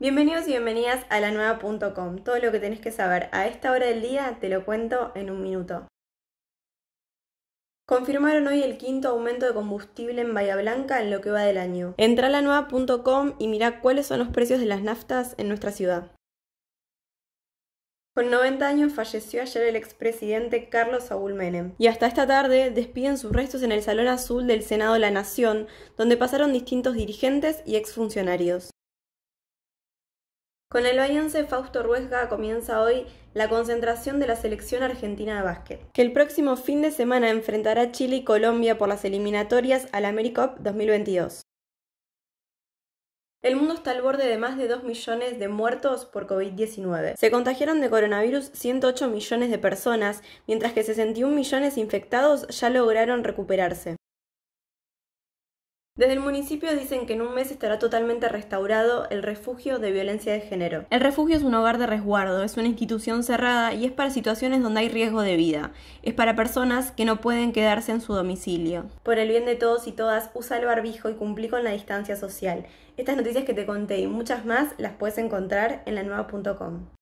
Bienvenidos y bienvenidas a la nueva.com. Todo lo que tenés que saber a esta hora del día te lo cuento en un minuto. Confirmaron hoy el quinto aumento de combustible en Bahía Blanca en lo que va del año. Entra a la nueva.com y mira cuáles son los precios de las naftas en nuestra ciudad. Con 90 años falleció ayer el expresidente Carlos Saúl Menem y hasta esta tarde despiden sus restos en el Salón Azul del Senado de la Nación, donde pasaron distintos dirigentes y exfuncionarios. Con el bahiense Fausto Ruesga comienza hoy la concentración de la selección argentina de básquet, que el próximo fin de semana enfrentará a Chile y Colombia por las eliminatorias a la AmeriCup 2022. El mundo está al borde de más de 2 millones de muertos por COVID-19. Se contagiaron de coronavirus 108 millones de personas, mientras que 61 millones infectados ya lograron recuperarse. Desde el municipio dicen que en un mes estará totalmente restaurado el refugio de violencia de género. El refugio es un hogar de resguardo, es una institución cerrada y es para situaciones donde hay riesgo de vida. Es para personas que no pueden quedarse en su domicilio. Por el bien de todos y todas, usa el barbijo y cumplí con la distancia social. Estas noticias que te conté y muchas más las puedes encontrar en la nueva.com.